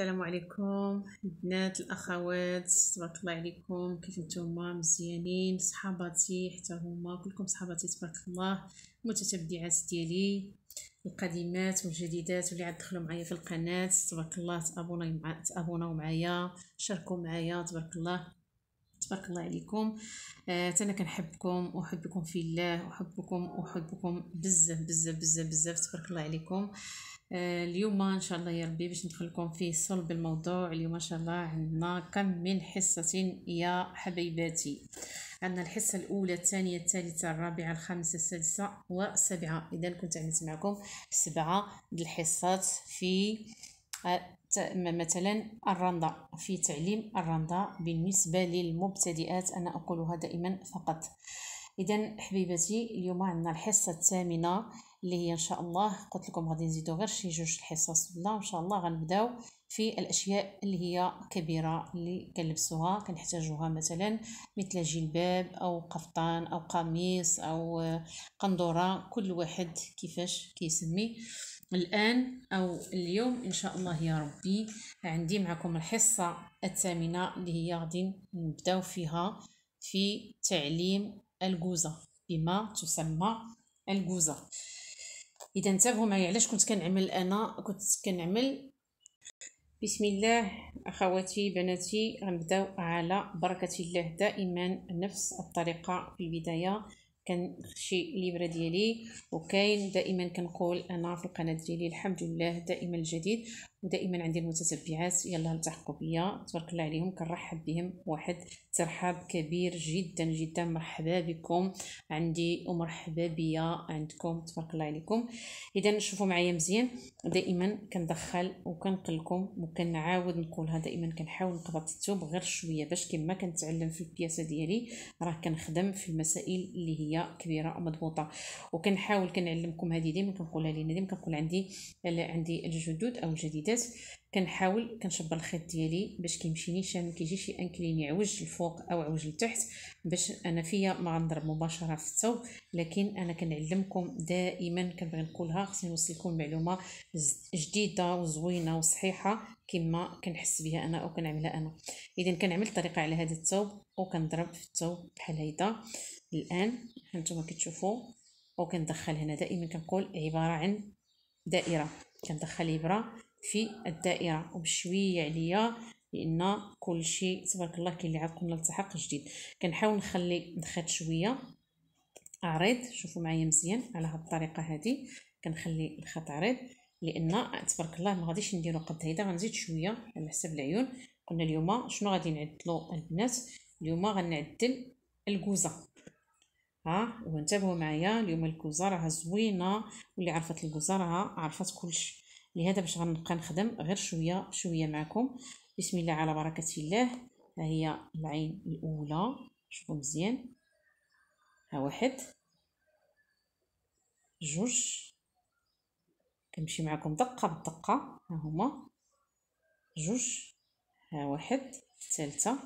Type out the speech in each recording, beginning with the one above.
السلام عليكم البنات الاخوات تبارك الله عليكم كيف نتوما مزيانين صحاباتي حتى هما كلكم صحاباتي تبارك الله متتبعات ديالي القديمات والجديدات واللي عاد دخلوا معايا في القناه تبارك الله تابوناو مع... تابوناو معايا شاركوا معايا تبارك الله تبارك الله عليكم آه انا كنحبكم وحبكم في الله وحبكم وحبكم بزاف بزاف بزاف بزاف تبارك الله عليكم آه آه، اليوم ان شاء الله يا ربي باش ندخلكم في صلب الموضوع اليوم ان شاء الله عندنا كم من حصه يا حبيباتي عندنا الحصه الاولى الثانيه الثالثه الرابعه الخامسه السادسه والسابعه اذا كنت عملت معكم سبعه الحصات في آه، مثلا الرندا في تعليم الرندا بالنسبه للمبتدئات انا اقولها دائما فقط اذا حبيباتي اليوم عندنا الحصه الثامنه اللي هي ان شاء الله قلت لكم غادي نزيدو غير شي جوج الحصص ولا ان شاء الله غنبداو في الاشياء اللي هي كبيره اللي كنلبسوها كنحتاجوها مثلا مثل جلباب او قفطان او قميص او آه، قندوره كل واحد كيفاش كيسمي الان او اليوم ان شاء الله يا ربي عندي معكم الحصه الثامنه اللي هي غادي نبداو فيها في تعليم الجوزه بما تسمى الجوزه اذا انتبهوا معايا علاش كنت كنعمل انا كنت كنعمل بسم الله اخواتي بناتي غنبداو على بركه الله دائما نفس الطريقه في البدايه كنخشي ليبرا ديالي وكاين دائما كنقول انا في القناه ديالي الحمد لله دائما الجديد ودائما عندي المتتبعات يلا التحقوا بيا تبارك الله عليهم كنرحب بهم واحد ترحاب كبير جدا جدا مرحبا بكم عندي ومرحبا بيا عندكم تبارك الله عليكم اذا شوفوا معايا مزيان دائما كندخل وكنقلكم وكنعاود نقولها دائما كنحاول نقبض الثوب غير شويه باش كما كنتعلم في البياسه ديالي راه كنخدم في المسائل اللي هي كبيره ومضبوطه وكنحاول كنعلمكم هذه ديما كنقولها لينا ديما كنقول عندي عندي الجدود او الجديدات الكاس كنحاول كنشبر الخيط ديالي باش كيمشي نيشان كيجيش انكلين يعوج الفوق او عوج لتحت باش انا فيا ما غنضرب مباشره في الثوب لكن انا كنعلمكم دائما كنبغي نقولها خصني نوصلكم معلومه جديده وزوينه وصحيحه كما كنحس بها انا او كنعملها انا اذا كنعمل طريقه على هذا الثوب وكنضرب في الثوب بحال هيدا الان هانتوما كتشوفوا وكندخل هنا دائما كنقول عباره عن دائره كندخل ابره في الدائره وبشويه عليا لان كلشي تبارك الله كاين اللي عاد كنا التحق جديد كنحاول نخلي الخيط شويه عريض شوفوا معايا مزيان على هاد الطريقه هذه كنخلي الخيط عريض لان تبارك الله ما غاديش نديرو قد هيدا غنزيد شويه على حسب العيون قلنا اليوم شنو غادي نعدلو البنات اليوم غنعدل الكوزه ها وانتبهوا معايا اليوم الكوزه راها زوينه واللي عرفت الكوزه راها عرفت كلشي لهذا باش غنبقى نخدم غير شويه شويه معكم بسم الله على بركه الله ها هي العين الاولى شوفوا مزيان ها واحد جوج كنمشي معكم دقه بدقه ها هما جوج ها واحد الثالثه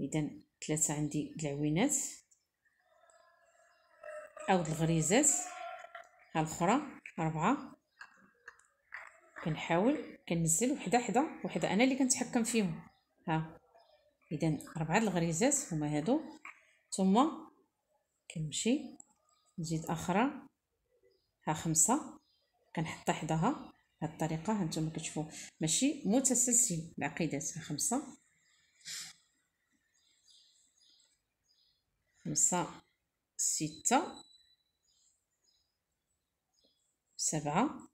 اذا ثلاثه عندي العوينات او الغريزات ها الاخرى اربعه كنحاول كنزل وحده حده وحده انا اللي كنتحكم فيهم ها اذا اربعه الغريزات هما هادو ثم كنمشي نزيد اخرى ها خمسه كنحط حداها بهذه الطريقه ها نتوما كتشوفوا ماشي متسلسل العقيدات ها خمسه خمسه سته سبعه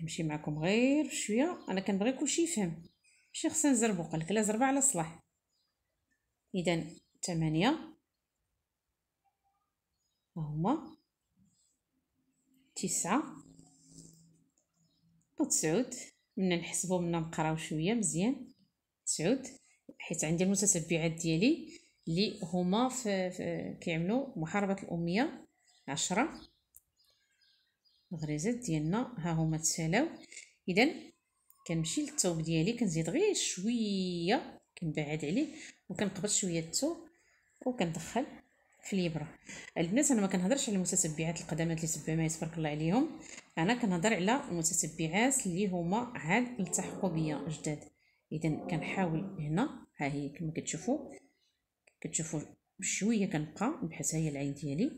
نمشي معكم غير شويه انا كنبغي كلشي يفهم ماشي خصنا نزربو قالك لا زربه على الصلاح اذا ثمانية هما تسعة وتسعود منا نحسبو منا نقراو شويه مزيان تسعود حيت عندي المتتبعات ديالي اللي هما في, في كيعملوا محاربه الاميه عشرة الغريزات ديالنا ها هما تسالاو اذا كنمشي للثوب ديالي كنزيد غير شويه كنبعد عليه وكنقبض شويه الثوب وكندخل في الابره البنات انا ما كنهضرش على متتبعات القدمات اللي ما تبارك الله عليهم انا كنهضر على المتتبعات اللي هما عاد التحقوا بيا جداد اذا كنحاول هنا ها هي كما كتشوفوا كتشوفوا شويه كنبقى نبحث هي العين ديالي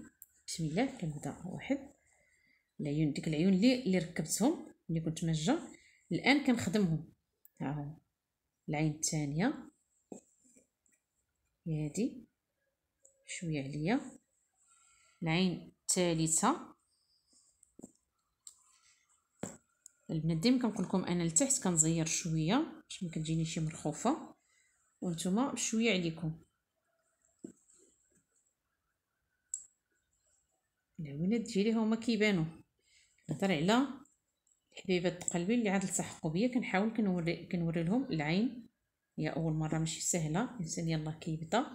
بسم الله كنبدا واحد العيون ديك العيون اللي اللي ركبتهم اللي كنت مجه الان كنخدمهم ها هو العين الثانيه هي هادي شويه عليا العين الثالثه المنديم كنقول لكم انا لتحت كنزير شويه باش ما كتجيني شي مرخوفه وانتم شويه عليكم العيونات ديالي هما كيبانو كنهضر على حبيبات قلبي اللي عاد التحقوا بيا كنحاول كنوري كنوري لهم العين هي اول مره ماشي سهله الانسان يلاه كيبدا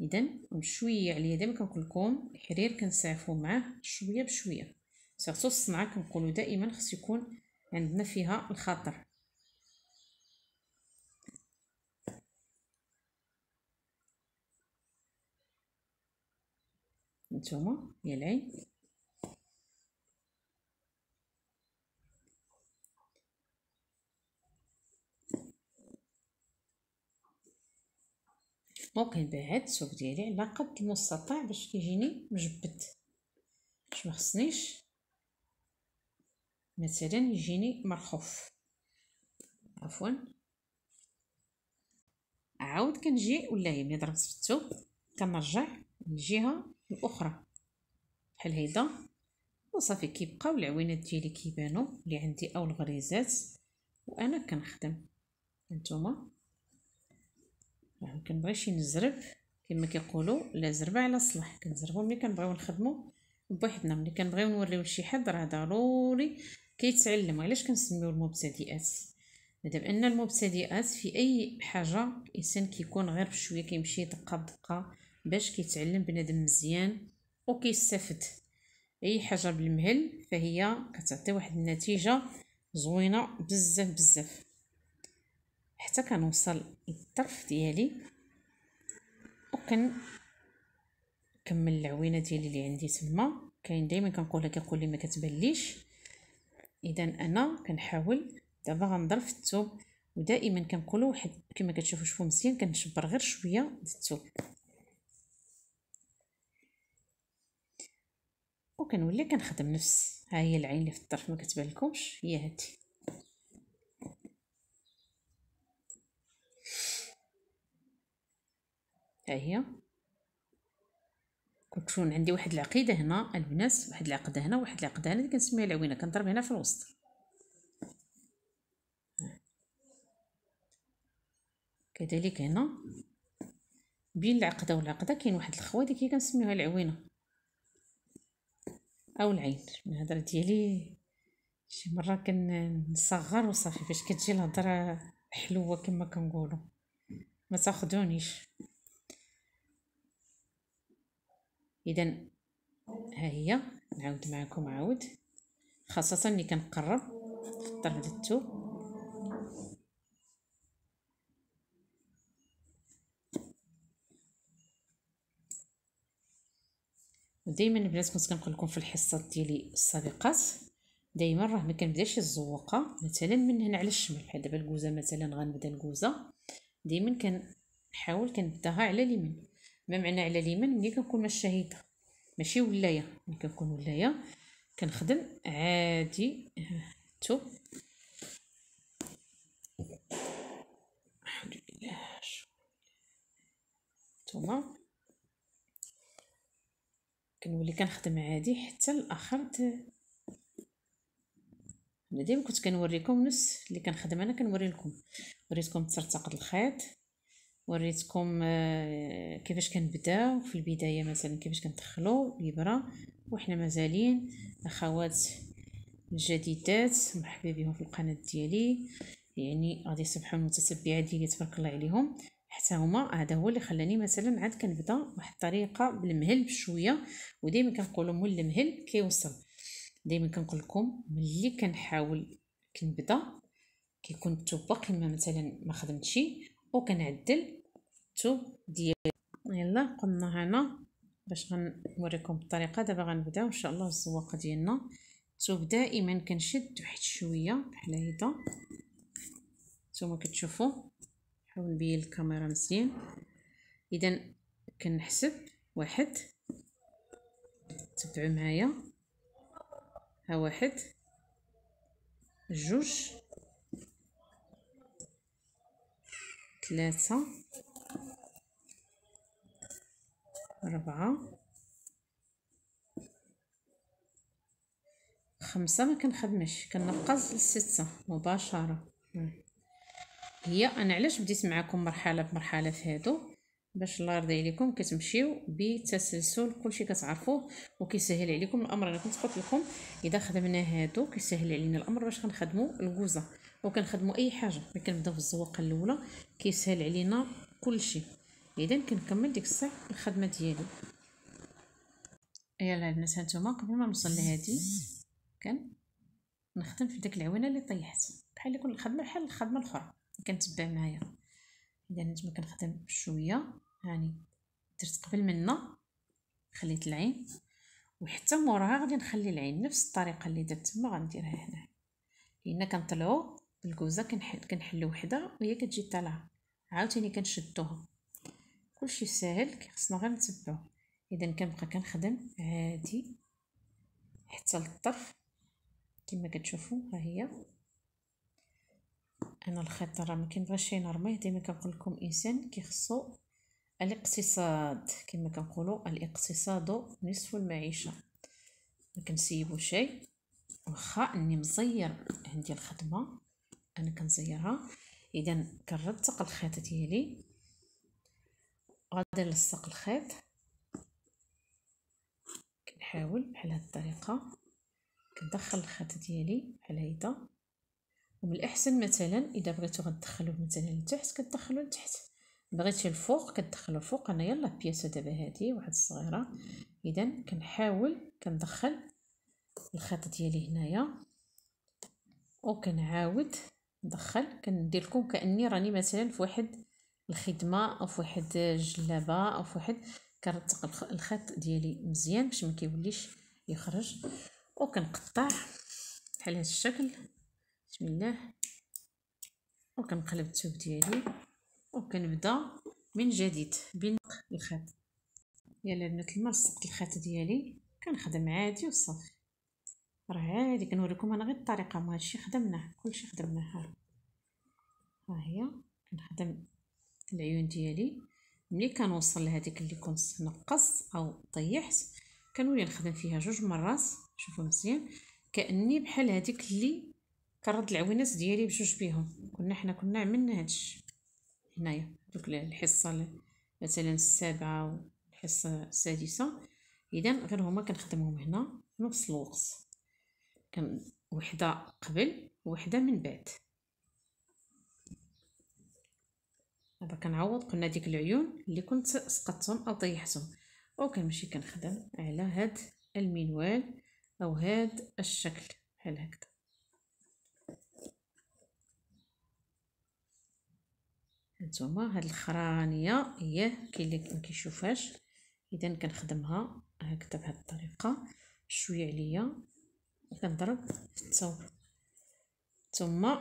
اذا بشويه عليا دائما كنقول لكم الحرير كنسعفو معاه شويه بشويه سيرتو الصنعه كنقولوا دائما خص يكون عندنا فيها الخاطر نتوما هي العين دونك نبعد الثوب ديالي على قد المستطاع باش كيجيني مجبد باش ما خصنيش مثلا يجيني مرخوف عفوا عاود كنجي ولا ملي ضربت في الثوب كنرجع للجهه الاخرى بحال هيدا وصافي كيبقاو العوينات ديالي كيبانو اللي عندي او الغريزات وانا كنخدم هانتوما ما كنبغيش نزرب كما كيقولوا لا زربه على صلح كنزربو ملي كنبغيو نخدمو بوحدنا ملي كنبغيو نوريو لشي حد راه ضروري كيتعلم علاش كنسميو المبتدئات مادام ان المبتدئات في اي حاجه الانسان كيكون غير بشويه كيمشي دقه بدقه باش كيتعلم بنادم مزيان وكيستافد اي حاجه بالمهل فهي كتعطي واحد النتيجه زوينه بزاف بزاف حتى كنوصل للطرف ديالي وكن كمل العوينه ديالي اللي عندي تما كاين دائما كنقولها كيقول لي ما كتبليش اذا انا كنحاول دابا غنضرب في الثوب ودائما كنقولوا واحد كما كتشوفوا شوفوا مزيان كنشبر غير شويه د الثوب وكنولي كنخدم نفس ها هي العين اللي في الطرف ما كتبان لكمش هي هذه ها هي كتشون عندي واحد العقيده هنا البنات واحد العقده هنا واحد العقده هنا كنسميها العوينه كنضرب هنا في الوسط كذلك هنا بين العقده والعقده كاين واحد الخوه اللي كنسميوها العوينه او العين الهضره ديالي شي مره كنصغر وصافي فاش كتجي الهضره حلوه كما كنقولوا ما تاخذونيش اذا ها هي نعاود معكم عاود خاصه اللي كنقرب في الطرف ديال الثوب ودائما البنات كنت كنقول لكم في الحصات ديالي السابقات دائما راه ما كنبداش الزوقه مثلا من هنا على الشمال بحال دابا الكوزه مثلا غنبدا الكوزه دائما كنحاول كنبداها على اليمين بمعنى على اليمين ملي كنكون انا الشهيده ماشي ولايه ملي كنكون ولايه كنخدم عادي تو الحمد لله نتوما كنولي كنخدم عادي حتى لاخر انا ديما كنت كنوريكم نفس اللي كنخدم انا كنوري لكم وريتكم ترتقط الخيط وريتكم آه، كيفاش كنبداو في البدايه مثلا كيفاش كندخلو الابره وحنا مازالين اخوات الجديدات مرحبا بهم في القناه ديالي يعني غادي يصبحوا المتتبعات ديالي تبارك الله عليهم حتى هما هذا هو اللي خلاني مثلا عاد كنبدا واحد الطريقه بالمهل بشويه ودائما كنقولوا مول المهل كيوصل دائما كنقول لكم ملي كنحاول كنبدا كيكون التوبه كلمه مثلا ما خدمتش وكنعدل تو ديالي يلا قمنا هنا باش غنوريكم الطريقه دابا غنبداو ان شاء الله الزواقه ديالنا الثوب دائما كنشد واحد شويه بحال هيدا نتوما كتشوفوا نحاول نبين الكاميرا مزيان اذا كنحسب واحد تبعوا معايا ها واحد جوج ثلاثة أربعة خمسة ما كنخدمش كنقص لستة مباشرة هي أنا علاش بديت معكم مرحلة بمرحلة في هادو باش الله يرضي عليكم كتمشيو بتسلسل كلشي كتعرفوه وكيسهل عليكم الامر انا كنت قلت لكم اذا خدمنا هادو كيسهل علينا الامر باش غنخدموا الكوزه وكنخدموا اي حاجه ملي كنبداو في الزواقه الاولى كيسهل علينا كلشي اذا كنكمل ديك الصح الخدمه ديالي يلا الناس هانتوما قبل ما نوصل لهادي كان نخدم في داك العوينه اللي طيحت بحال كل خدمه بحال الخدمه الاخرى كنتبع معايا اذا نجم كنخدم شويه هاني درت قبل منا خليت العين وحتى موراها غادي نخلي العين نفس الطريقه اللي درت تما غنديرها هنا لان كنطلعوا الكوزه كنحلو وحده وهي كتجي طالعه عاوتاني كنشدوها كلشي ساهل خصنا غير نتبعو اذا كنبقى كنخدم عادي حتى للطرف كما كتشوفوا ها هي انا الخيط راه ما كنبغيش نرميه ديما كنقول لكم انسان كيخصو الاقتصاد كما كنقولوا الاقتصاد نصف المعيشه ما كنسيبو شيء واخا اني مزير عندي الخدمه انا كنزيرها اذا كنرتق الخيط ديالي غادي نلصق الخيط كنحاول بحال هاد الطريقه كندخل الخيط ديالي بحال هيدا ومن الاحسن مثلا اذا بغيتو غدخلوه مثلا لتحت كتدخلو لتحت بغيتي الفوق كتدخلو فوق انا يلا بياسه دابا هادي واحد الصغيره اذا كنحاول كندخل الخيط ديالي هنايا وكنعاود ندخل كندير لكم كاني راني مثلا في واحد الخدمه او في واحد الجلابه او في واحد كنرتق الخط ديالي مزيان باش ما كيوليش يخرج وكنقطع بحال هذا الشكل بسم الله وكنقلب الثوب ديالي وكنبدا من جديد بين الخط يلا بنات الماء الخط ديالي كنخدم عادي وصافي راه عادي كنوريكم انا غير الطريقه ما هادشي خدمناه كلشي خدمناه ها هي كنخدم العيون ديالي ملي كنوصل لهاديك اللي كنت نقص او طيحت كنولي نخدم فيها جوج مرات شوفوا مزيان كاني بحال هاديك اللي كرد العوينات ديالي بجوج بيهم كنا حنا كنا عملنا هادشي هنايا دوك الحصه مثلا السابعه والحصه السادسه اذا غير هما كنخدمهم هنا في نفس الوقت وحده قبل وحده من بعد دابا كنعوض قلنا ديك العيون اللي كنت سقطتهم او طيحتهم او كنمشي كنخدم على هاد المنوال او هاد الشكل بحال هكذا هانتوما هاد الخرانيه هي كاين اللي مكيشوفهاش اذا كنخدمها هكذا بهاد الطريقه شويه عليا كنضرب في التصاور ثم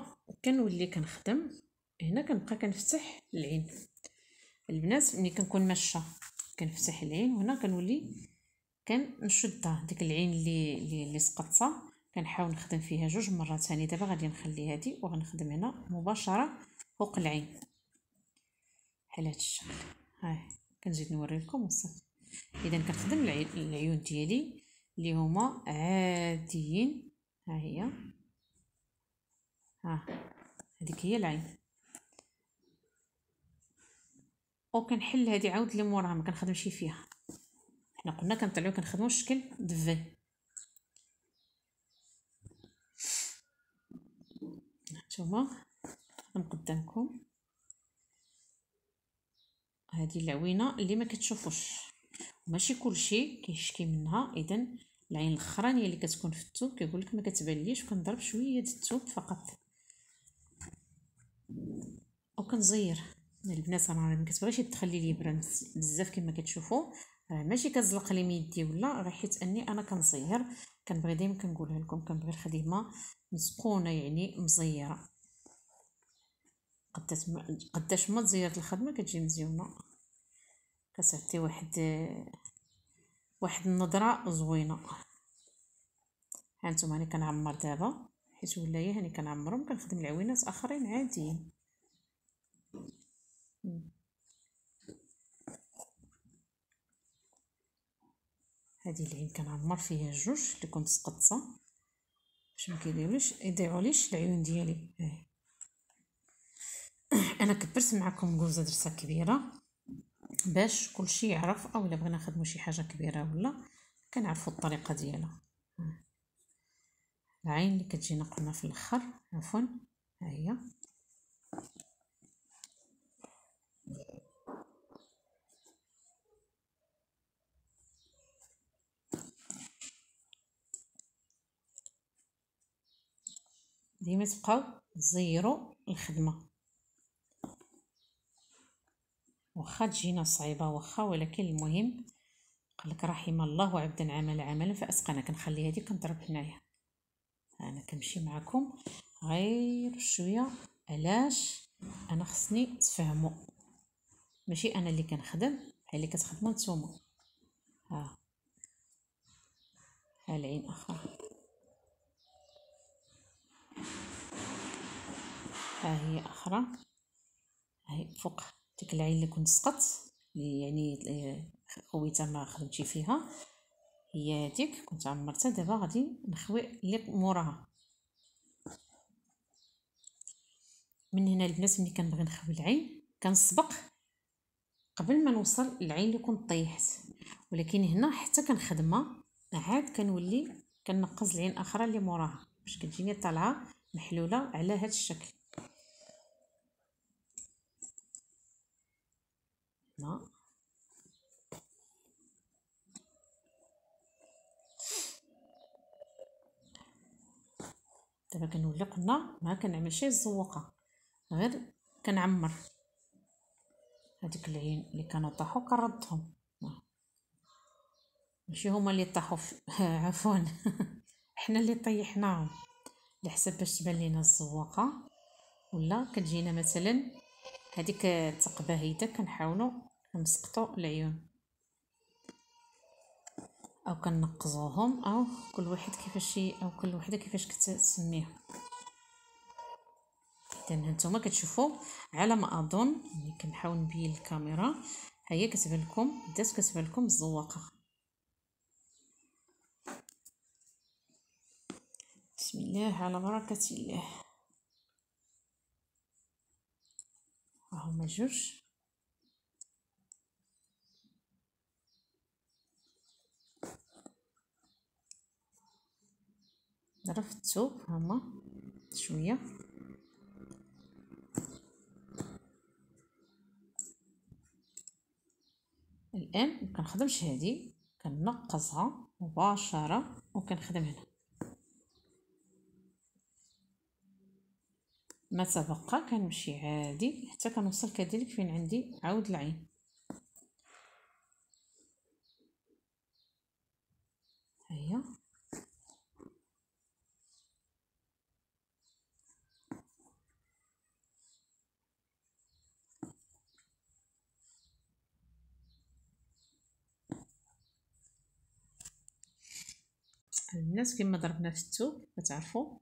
كنولي كنخدم هنا كنبقى كنفتح العين البنات ملي كنكون ماشه كنفتح العين وهنا كنولي كنشدها ديك العين اللي اللي سقطتها كنحاول نخدم فيها جوج مرات ثاني دابا غادي نخلي هادي وغنخدم هنا مباشره فوق العين بحال هاد الشكل ها كنزيد نوريكم وصافي اذا كنخدم العيون ديالي اللي هما عاديين ها هي ها هذيك هي العين او كنحل هذه عاود اللي موراها ما كنخدمش فيها حنا قلنا كنطلعو كنخدمو الشكل دفي هانتوما نخدم قدامكم هذه العوينه اللي ما كتشوفوش ماشي كلشي كيشكي منها اذا العين الاخرانيه اللي كتكون في الثوب كيقول لك ما كتبانليش كنضرب شويه ديال الثوب فقط كنزير يعني البنات راه ما كتبغيش تخلي الابره بزاف كما كتشوفوا راه ماشي كنزلق لي ميدي ولا راه حيت اني انا كنصير كنبغي ديما كنقولها لكم كنبغي الخدمه مسقونه يعني مزيره قداش ما قداش ما تزيرت الخدمه كتجي مزيونه كتعطي واحد واحد النظره زوينه هانتوما راني كنعمر دابا حيت ولايا هاني كنعمرهم كنخدم العوينات اخرين عاديين هادي العين كنعمر فيها جوج اللي كنت سقطتها باش ما كيديروليش يضيعوليش العيون ديالي إيه. انا كبرت معكم جوزه درتها كبيره باش كلشي يعرف او الا بغينا نخدمو شي حاجه كبيره ولا كنعرفو الطريقه ديالها العين اللي كتجينا قلنا في الاخر عفوا ها هي ديما تبقاو تزيرو الخدمه واخا تجينا صعيبه واخا ولكن المهم قالك رحم الله عبدا عمل عملا فاسقنا كنخلي هذه كنضرب هنايا انا كنمشي معكم غير شويه علاش انا خصني تفهموا ماشي انا اللي كنخدم هي اللي كتخدموا نتوما ها ها العين اخرى ها هي اخرى هي فوق ديك العين اللي كنت سقط يعني آه، خويتها ما خدمتي فيها هي هذيك كنت عمرتها دابا غادي نخوي اللي موراها من هنا البنات ملي كنبغي نخوي العين كنسبق قبل ما نوصل العين اللي كنت طيحت ولكن هنا حتى كنخدمها عاد كنولي كنقز العين الاخرى اللي موراها باش كتجيني طالعه محلوله على هذا الشكل ماء دابا كنولي قلنا ما كنعمل شي الزوقه غير كنعمر هذيك العين اللي كانوا طاحوا كنردهم ماشي هما اللي طاحوا عفوا حنا اللي طيحناهم على حسب باش تبان لينا الزواقه ولا كتجينا مثلا هذيك الثقبه هيدا كنحاولوا نسقطوا العيون او كنقزوهم او كل واحد كيفاش او كل وحده كيفاش كتسميها اذا هانتوما كتشوفوا على ما اظن يعني كنحاول نبين الكاميرا ها هي كتبان لكم بدات كتبان لكم الزواقه بسم الله على بركه الله هما جوج نرف الثوب هما شويه الان مكنخدمش هادي كنقصها مباشره وكنخدم هنا ما تبقى كنمشي عادي حتى كنوصل كذلك فين عندي عود العين هيا الناس كما ضربنا في الثوب كتعرفوا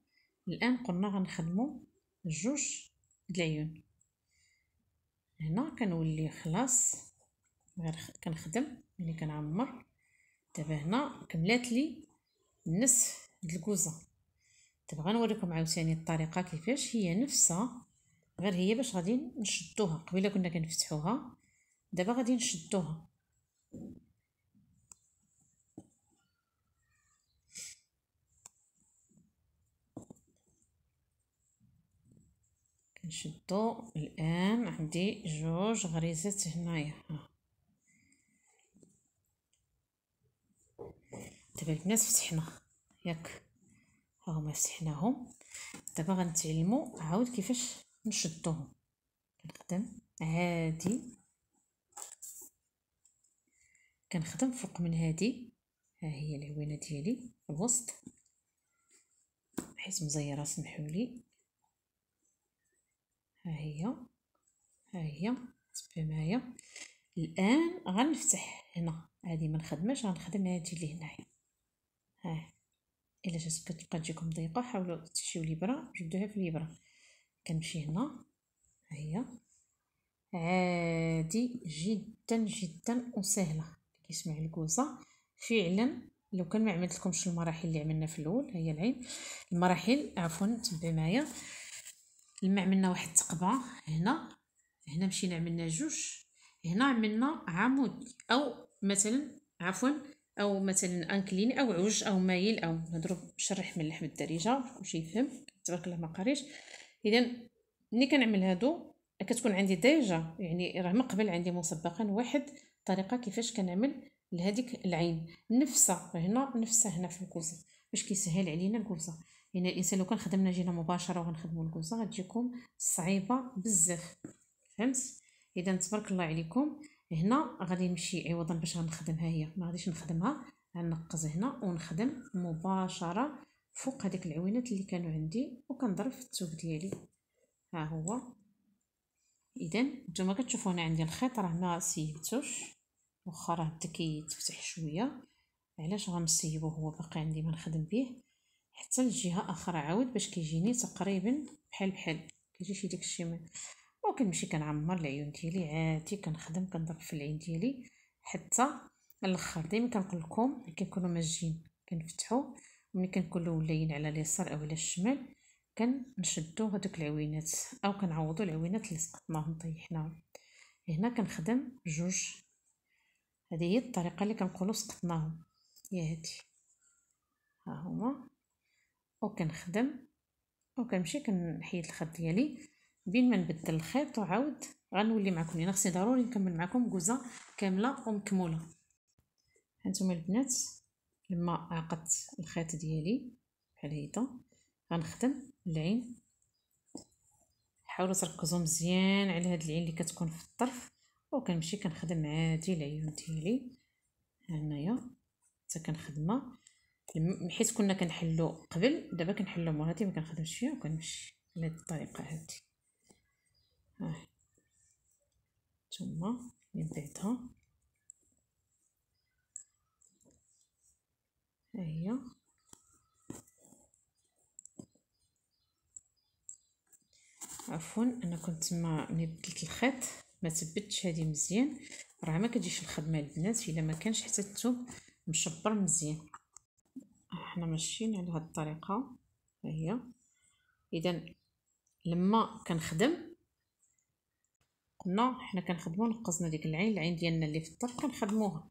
الان قلنا غنخدموا جوج دلعيون هنا كنولي خلاص غير كنخدم ملي كنعمر دابا هنا كملات لي نصف د الكوزه دابا غنوريكم عاوتاني الطريقه كيفاش هي نفسها غير هي باش غادي نشدوها قبيله كنا كنفتحوها دابا غادي نشدوها نشدو الان عندي جوج غريزات هنايا دابا البنات فتحنا ياك ها هما فتحناهم دابا غنتعلمو عاود كيفاش نشدوهم كنخدم هادي كنخدم فوق من هادي ها هي العوينه ديالي الوسط حيت مزيره سمحولي ها هي ها هي تبقى معايا الان غنفتح هنا هذه ما نخدمش غنخدم هذه اللي هنايا ها الا جات كتبقى تجيكم ضيقه حاولوا تمشيو ليبره جبدوها في ليبره كنمشي هنا ها هي عادي جدا جدا وسهله كيسمع الكوسه فعلا لو كان ما عملت لكمش المراحل اللي عملنا في الاول هي العين المراحل عفوا تبع معايا لما عملنا واحد التقبة هنا هنا مشينا عملنا جوج هنا عملنا عمود او مثلا عفوا او مثلا انكلين او عوج او مايل او نضرب شرح من لحم الدارجه باش يفهم تبارك الله ما قاريش اذا ملي كنعمل هادو كتكون عندي ديجا يعني راه من قبل عندي مسبقا واحد طريقه كيفاش كنعمل لهذيك العين نفسها هنا نفسها هنا في الكوزه باش كيسهل علينا الكوزه يعني الانسان لو كان خدمنا جينا مباشره وغنخدموا الكوزا غتجيكم صعيبه بزاف فهمت اذا تبارك الله عليكم هنا غادي نمشي عوضا باش غنخدمها هي ما غاديش نخدمها غنقز هنا ونخدم مباشره فوق هذيك العوينات اللي كانوا عندي وكنضرب في الثوب ديالي ها هو اذا نتوما كتشوفوا هنا عندي الخيط راه ما سيبتوش واخا راه بدا كيتفتح شويه علاش غنسيبو هو باقي عندي ما نخدم به حتى الجهه اخرى عاود باش كيجيني تقريبا بحال بحال كيجي شي داك او وكنمشي كنعمر العيون ديالي عادي كنخدم كنضرب في العين ديالي حتى الاخر ديما كنقول لكم كنكونوا ماجين كنفتحوا ملي كنكونوا ولايين على اليسار او على الشمال كنشدو هذوك العوينات او كنعوضو العوينات اللي سقطناهم طيحناهم هنا كنخدم جوج هذه هي الطريقه اللي كنقولوا سقطناهم هي هذه ها هما وكنخدم وكنمشي كنحيد الخيط ديالي بين ما نبدل الخيط وعاود غنولي معكم لان يعني خصني ضروري نكمل معكم كوزه كامله ومكموله هانتوما البنات لما عقدت الخيط ديالي بحال هيدا غنخدم العين حاولوا تركزوا مزيان على هاد العين اللي كتكون في الطرف وكنمشي كنخدم عادي العيون ديالي هنايا حتى كنخدمها حيت كنا كنحلو قبل دابا كنحلو مور هادي مكنخدمش فيها وكنمشي على الطريقه هادي ها ثم من بعدها ها هي عفوا انا كنت تما ملي بدلت الخيط ما ثبتش هادي مزيان راه ما كتجيش الخدمه البنات الا ما كانش حتى الثوب مشبر مزيان احنا ماشيين على هاد الطريقه هي اذا لما كنخدم قلنا حنا كنخدمو نقصنا ديك العين العين ديالنا اللي في الطرف كنخدموها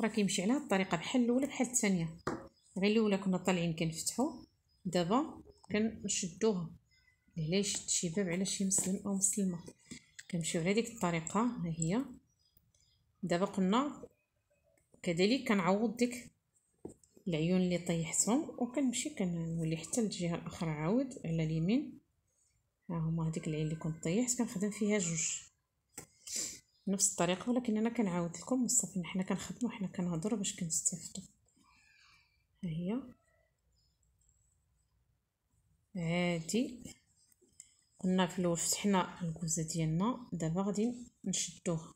راه كيمشي على هاد الطريقه بحال الاولى بحال الثانيه غير الاولى كنا طالعين كنفتحو دابا كنشدوها علاش شي باب على شي مسلم او مسلمه كنمشيو على ديك الطريقه ها هي دابا قلنا كذلك كنعوض ديك العيون اللي طيحتهم وكنمشي كنولي حتى للجهه الاخرى عاود على اليمين ها هما هذيك العين اللي كنت طيحت كنخدم فيها جوج نفس الطريقه ولكن انا كنعاود لكم صافي حنا كنخدموا حنا كنهضروا باش كنستافدوا ها هي عادي قلنا في الاول فتحنا الكوزه ديالنا دابا غادي نشدوها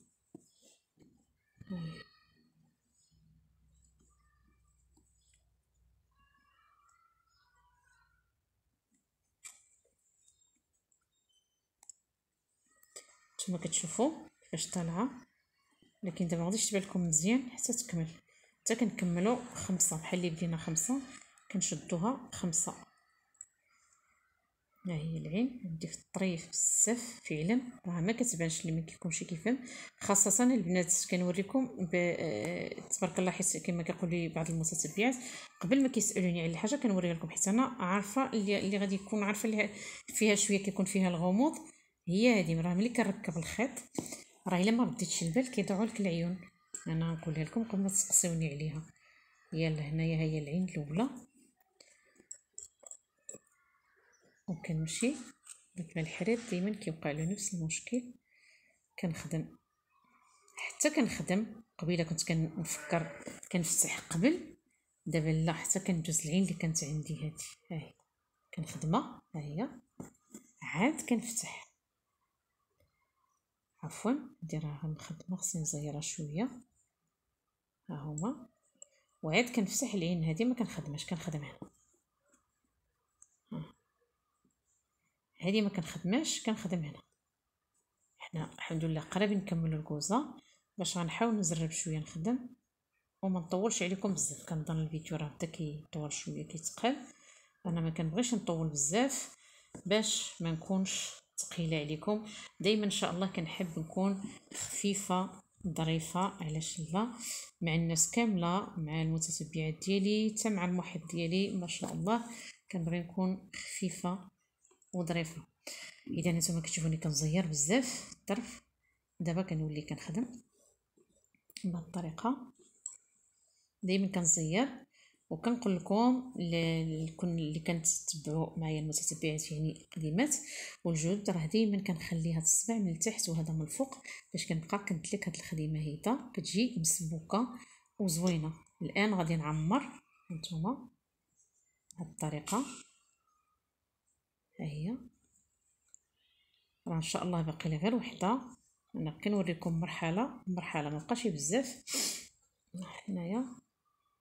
كما كتشوفوا كيفاش طالعه لكن دابا غاديش تبان لكم مزيان حتى تكمل حتى كنكملوا خمسه بحال اللي بدينا خمسه كنشدوها خمسه ها هي العين في الطريف بزاف فعلا راه ما كتبانش اللي ما شي كيفهم خاصه البنات كنوريكم آه، تبارك الله حيت كما كيقولوا لي بعض المتتبعات قبل ما كيسالوني على الحاجه كنوريها لكم حيت انا عارفه اللي, اللي غادي يكون عارفه اللي فيها شويه كيكون فيها الغموض هي هذه راه ملي كنركب الخيط راه الا ما رديتش البال كيضيعوا لك العيون انا نقولها لكم قبل ما تسقسيوني عليها يلا هنايا هي العين الاولى وكنمشي ديك الحرير ديما كيوقع له نفس المشكل كنخدم حتى كنخدم قبيله كنت كنفكر كنفتح قبل دابا لا حتى كندوز العين اللي كانت عندي هذه ها هي كنخدمها ها هي عاد كنفتح عفوا هادي راه مخدمه خصني نزيرها شويه ها هما وعاد كنفتح العين هادي ما كنخدمهاش كنخدم هنا هادي ما كنخدمهاش كنخدم هنا حنا الحمد لله قريب نكملوا الكوزه باش غنحاول نزرب شويه نخدم وما نطولش عليكم بزاف كنظن الفيديو راه بدا كيطول شويه كيتقل انا ما كنبغيش نطول بزاف باش ما نكونش ثقيله عليكم دائما ان شاء الله كنحب نكون خفيفه ظريفه علاش لا مع الناس كامله مع المتتبعات ديالي حتى مع المحب ديالي ما شاء الله كنبغي نكون خفيفه وظريفه اذا نتوما كتشوفوني كنزير بزاف الطرف دابا كنولي كنخدم بهاد الطريقه دائما كنزير وكنقول لكم اللي تتبعوا معايا المتتبعات يعني القديمات والجود راه دائما كنخلي هاد الصبع من التحت وهذا من الفوق باش كنبقى كنتلك هاد الخديمه هيدا كتجي مسبوكه وزوينه الان غادي نعمر هانتوما بهذه الطريقه ها هي راه ان شاء الله باقي لي غير وحده انا كنوريكم مرحله مرحله ما بقاش بزاف هنايا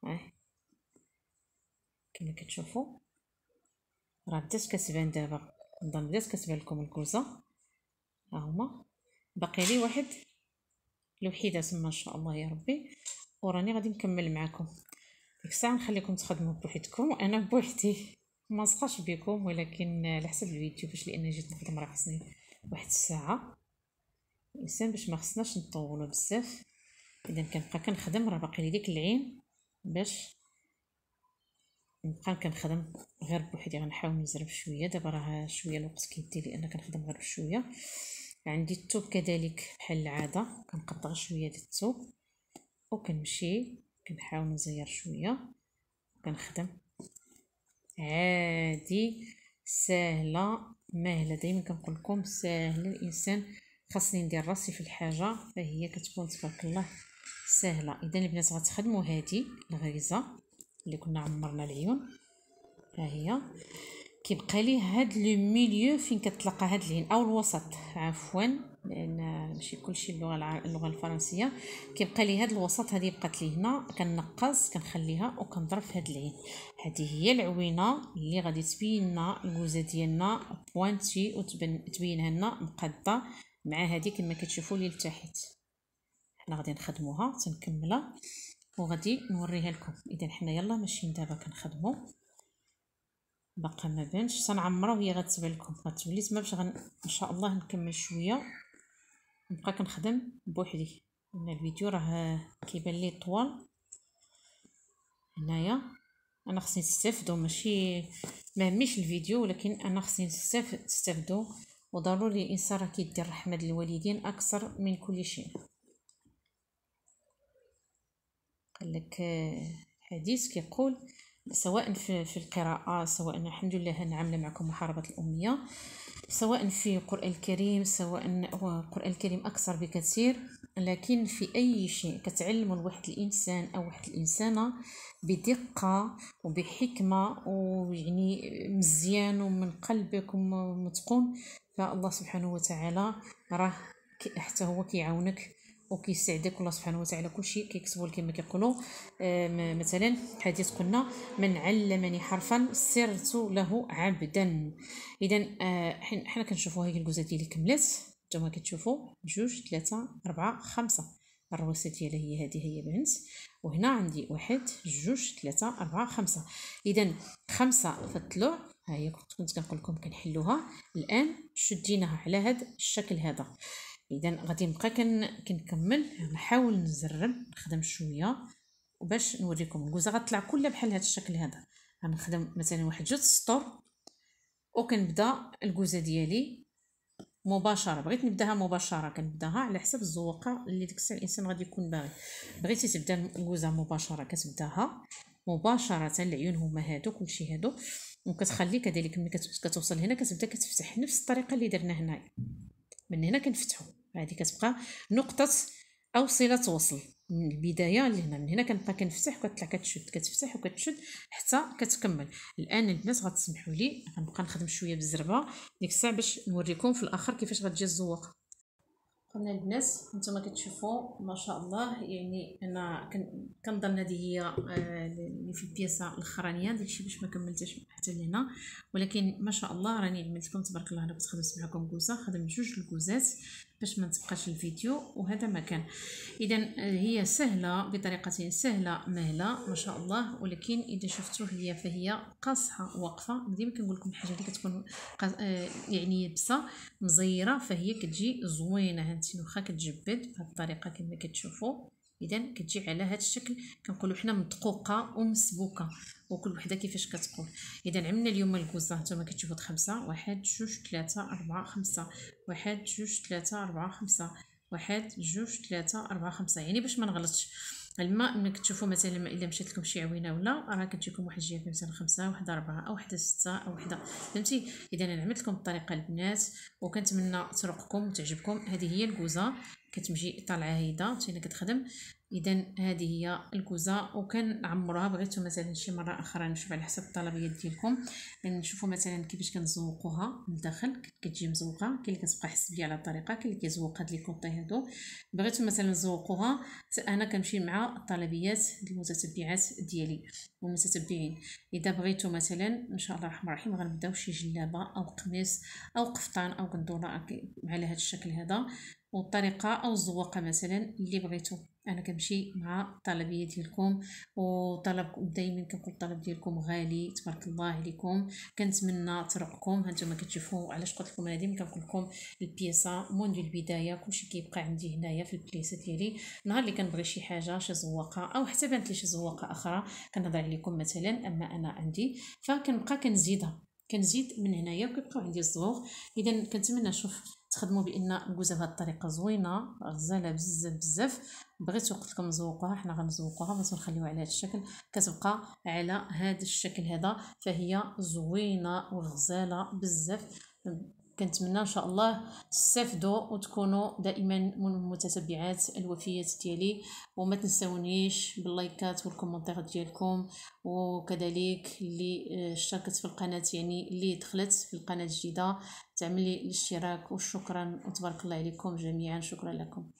ها كما كتشوفوا راه بدات كتبان دابا نظن بدات كتبان لكم الكوزه ها هما باقي لي واحد الوحيده تما ان شاء الله يا ربي وراني غادي نكمل معكم ديك الساعه نخليكم تخدموا بوحدكم وانا بوحدي ما نسقاش بكم ولكن على حسب الفيديو باش لان جيت نخدم راه خصني واحد الساعه الانسان باش ما خصناش نطولو بزاف اذا كنبقى كنخدم راه باقي لي ديك العين باش بقى كنخدم غير بوحدي غنحاول نزرب شويه دابا راه شويه الوقت كيدي لان كنخدم غير بشويه عندي الثوب كذلك بحال العاده كنقطع شويه ديال الثوب وكنمشي كنحاول نزير شويه وكنخدم عادي سهله مهله دائما كنقول لكم ساهله الانسان خاصني ندير راسي في الحاجه فهي كتكون تبارك الله سهله اذا البنات غتخدموا هذه الغريزه اللي كنا عمرنا العيون ها هي كيبقى لي هاد لو ميليو فين كتلقى هاد العين او الوسط عفوا لان ماشي كلشي اللغه اللغه الفرنسيه كيبقى لي هاد الوسط هادي بقات لي هنا كنقص كنخليها وكنضرب في هاد العين هادي هي العوينه اللي غادي تبين لنا الكوزه ديالنا بوانتي وتبينها لنا مقاده مع هادي كما كتشوفوا لي لتحت حنا غادي نخدموها تنكملها وغادي نوريها لكم اذا حنا يلا ماشيين دابا كنخدموا باقا ما بانش تنعمرها وهي غتبان لكم غتولي تما باش غن... ان شاء الله نكمل شويه نبقى كنخدم بوحدي لان الفيديو راه كيبان لي طوال هنايا انا خصني نستافدو ماشي مهميش الفيديو ولكن انا خصني نستافدو وضروري الانسان راه كيدير رحمه الوالدين اكثر من كل شيء قال لك آه، حديث كيقول سواء في, في القراءة سواء الحمد لله نعمل معكم محاربة الأمية سواء في القرآن الكريم سواء هو القرآن الكريم أكثر بكثير لكن في أي شيء كتعلم لواحد الإنسان أو واحد الإنسانة بدقة وبحكمة ويعني مزيان ومن قلبك ومتقون فالله سبحانه وتعالى راه حتى هو كيعاونك وكيستعدك الله سبحانه وتعالى كلشي كيكتبوا كما كيقولوا آه، مثلا حديث قلنا من علمني حرفا سرت له عبدا اذا آه، حنا كنشوفوا هيك الكوزه ديالي كملت نتوما كتشوفوا جوج ثلاثة أربعة خمسة الروسة ديالها هي هذه هي بنت وهنا عندي واحد جوج ثلاثة أربعة خمسة اذا خمسة في الطلوع كنت كنقول لكم كنحلوها الان شديناها على هذا الشكل هذا اذا غادي نبقى كنكمل نحاول نزرب نخدم شويه وباش نوريكم الكوزه غتطلع كلها بحال هذا الشكل هذا غنخدم مثلا واحد جوج سطور وكنبدا الكوزه ديالي مباشره بغيت نبداها مباشره كنبداها على حسب الزوقه اللي ديك الساعه الانسان غادي يكون باغي بغيتي تبدا الكوزه مباشره كتبداها مباشره العيون هما هادو كلشي هادو وكتخلي كذلك ملي كتوصل هنا كتبدا كتفتح نفس الطريقه اللي درنا هنايا من هنا كنفتحو هذه كتبقى نقطه او صله وصل من البدايه لهنا من هنا كنبقى كنفتح وكتطلع كتشد كتفتح وكتشد حتى كتكمل الان البنات غتسمحوا لي غنبقى نخدم شويه بالزربه ديك الساعه باش نوريكم في الاخر كيفاش غتجي الزواقة قلنا البنات نتوما كتشوفوا ما شاء الله يعني انا كنظن هذه هي آه، اللي في البياسه الاخرانيه داكشي باش ما كملتش حتى لهنا ولكن ما شاء الله راني عملت لكم تبارك الله انا كنت خدمت معكم كوزه خدمت جوج الكوزات باش ما تبقاش الفيديو وهذا ما كان اذا آه، هي سهله بطريقه سهله مهله ما شاء الله ولكن اذا شفتوه هي فهي قاصحه واقفه ديما كنقول لكم الحاجه اللي كتكون قص... آه يعني يبسه مزيره فهي كتجي زوينه هانتي واخا كتجبد بهذه الطريقه كما كتشوفوا اذا كتجي على هذا الشكل كنقولوا حنا مدقوقه ومسبوكه وكل وحده كيفاش كتقول اذا عملنا اليوم الكوزه هانتوما كتشوفوا خمسة واحد جوج ثلاثة أربعة خمسة واحد جوج ثلاثة أربعة خمسة واحد جوج ثلاثة أربعة خمسة يعني باش ما نغلطش الماء ملي كتشوفوا مثلا الا مشات لكم شي عوينه ولا راه كتجيكم واحد جهه مثلا خمسة واحد أربعة او واحد ستة او واحد فهمتي اذا انا عملت لكم الطريقه البنات وكنتمنى تروقكم وتعجبكم هذه هي الكوزه كتمشي طالعه هيدا حتى كتخدم اذا هذه هي الكوزه وكنعمروها بغيتو مثلا شي مره اخرى نشوف على حسب الطلبيات ديالكم نشوفوا مثلا كيفاش كنزوقوها من الداخل كتجي مزوقه كاين اللي كتبقى حسبيه على الطريقه كاين اللي كيزوق هاد لي كوطي هادو بغيتو مثلا نزوقوها انا كنمشي مع الطلبيات المتتبعات ديالي والمتتبعين اذا بغيتو مثلا ان شاء الله الرحمن الرحيم غنبداو شي جلابه او قميص او قفطان او قندوره على هذا الشكل هذا والطريقه او الزواقه مثلا اللي بغيتو انا كنمشي مع الطلبيه ديالكم وطلبكم دائما كنقول الطلب ديالكم غالي تبارك الله عليكم كنتمنى طرقكم هانتوما كتشوفوا علاش قلت لكم انا ديما كنقول لكم البياسه منذ البدايه كلشي كيبقى عندي هنايا في البليسه ديالي نهار اللي كنبغي شي حاجه شي زواقه او حتى بانت لي شي زواقه اخرى كنهضر عليكم مثلا اما انا عندي فكنبقى كنزيدها كنزيد من هنايا وكيبقاو عندي الزوق اذا كنتمنى نشوف تخدموا بان الكوزه بهذه الطريقه زوينه غزاله بزاف بزاف بغيت قلت لكم نزوقوها حنا غنزوقوها بس نخليوها على هذا الشكل كتبقى على هذا الشكل هذا فهي زوينه وغزاله بزاف كنتمنى ان شاء الله تستافدوا وتكونوا دائما من متتبعات الوفيات ديالي وما تنساونيش باللايكات والكومنتات ديالكم وكذلك اللي آه، اشتركت في القناه يعني اللي دخلت في القناه الجديده تعملي الاشتراك وشكرا وتبارك الله عليكم جميعا شكرا لكم